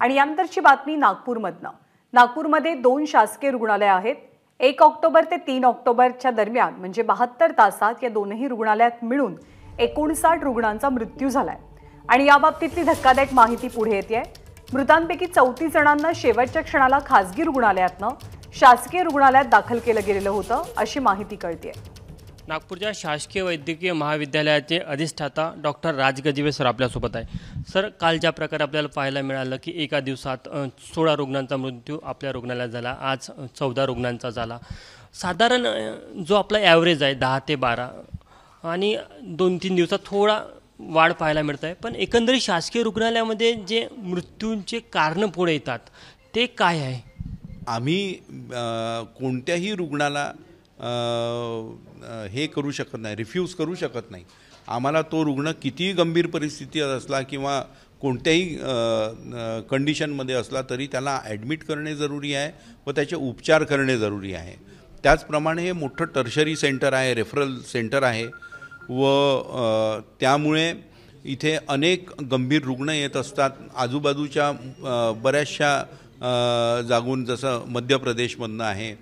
आणि यानंतरची बातमी नागपूरमधनं नागपूरमध्ये दोन शासकीय रुग्णालयं आहेत एक ऑक्टोबर ते तीन ऑक्टोबरच्या दरम्यान म्हणजे बहात्तर तासात या दोनही रुग्णालयात मिळून एकोणसाठ रुग्णांचा मृत्यू झाला आहे आणि याबाबतीतली धक्कादायक माहिती पुढे येते आहे मृतांपैकी चौतीस जणांना शेवटच्या क्षणाला खासगी रुग्णालयातनं शासकीय रुग्णालयात दाखल केलं गेलेलं होतं अशी माहिती कळते नागपूरच्या शासकीय वैद्यकीय महाविद्यालयाचे अधिष्ठाता डॉक्टर राजगजीवे सर आपल्यासोबत आहे सर काल ज्या प्रकारे आपल्याला पाहायला मिळालं की एका दिवसात सोळा रुग्णांचा मृत्यू आपल्या रुग्णालयात झाला आज चौदा रुग्णांचा झाला साधारण जो आपला ॲव्हरेज आहे दहा ते बारा आणि दोन तीन दिवसात थोडा वाढ पाहायला मिळत आहे पण एकंदरीत शासकीय रुग्णालयामध्ये जे मृत्यूंचे कारण पुढे येतात ते काय आहे आम्ही कोणत्याही रुग्णाला हे करू शकत नाही रिफ्यूज करू शकत नाही आम्हाला तो रुग्ण कितीही गंभीर परिस्थितीत असला किंवा कोणत्याही कंडिशनमध्ये असला तरी त्याला ॲडमिट करणे जरुरी आहे व त्याचे उपचार करणे जरुरी आहे त्याचप्रमाणे हे मोठं टर्शरी सेंटर आहे रेफरल सेंटर आहे व त्यामुळे इथे अनेक गंभीर रुग्ण येत असतात आजूबाजूच्या बऱ्याचशा जागून जसं मध्य प्रदेशमधनं आहे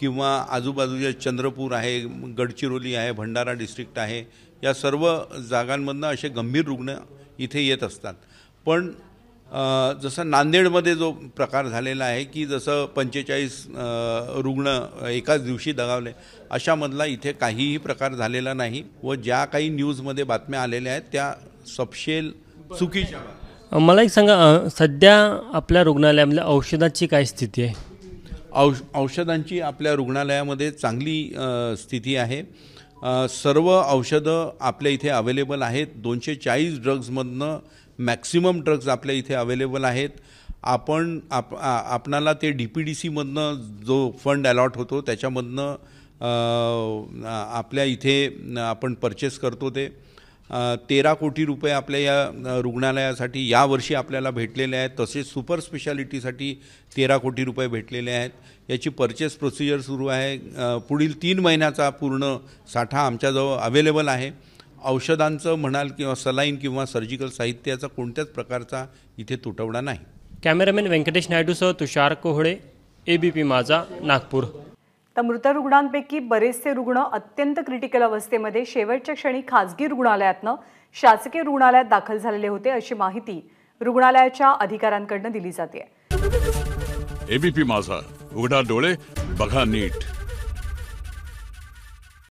किंवा आजूबाजूचे चंद्रपूर आहे गडचिरोली आहे भंडारा डिस्ट्रिक्ट आहे या सर्व जागांमधनं असे गंभीर रुग्ण इथे येत असतात पण जसं नांदेडमध्ये जो प्रकार झालेला आहे की जसं पंचेचाळीस रुग्ण एकाच दिवशी दगावले अशामधला इथे काहीही प्रकार झालेला नाही व ज्या काही न्यूजमध्ये बातम्या आलेल्या आहेत त्या सपशेल चुकीच्या मला एक सांगा सध्या आपल्या रुग्णालयामध्ये औषधाची काय स्थिती आहे औष औषधांची आपल्या रुग्णालयामध्ये चांगली स्थिती आहे सर्व औषधं आपल्या इथे अवेलेबल आहेत दोनशे चाळीस ड्रग्जमधनं मॅक्सिमम ड्रग्ज आपल्या इथे अवेलेबल आहेत आपण आप आपणाला ते डी पी डी सीमधनं जो फंड अलॉट होतो त्याच्यामधनं आपल्या इथे आपण परचेस करतो ते तेरा कोटी रुपये आपल्या या रुग्णालयासाठी यावर्षी आपल्याला भेटलेले आहेत तसेच सुपर स्पेशालिटीसाठी तेरा कोटी रुपये भेटलेले आहेत याची परचेस प्रोसिजर सुरू आहे पुढील तीन महिन्याचा पूर्ण साठा आमच्याजवळ अवेलेबल आहे औषधांचं म्हणाल किंवा सलाईन किंवा सर्जिकल साहित्याचा कोणत्याच प्रकारचा इथे तुटवडा नाही कॅमेरामॅन व्यंकटेश नायडूसह तुषार कोहळे पी माझा नागपूर तर मृत रुग्णांपैकी बरेचसे रुग्ण अत्यंत क्रिटिकल अवस्थेमध्ये शेवटच्या क्षणी खासगी रुग्णालयातनं शासकीय रुग्णालयात दाखल झालेले होते अशी माहिती रुग्णालयाच्या अधिकाऱ्यांकडनं दिली जाते एबीपी माझा उघडा डोळे बघा नीट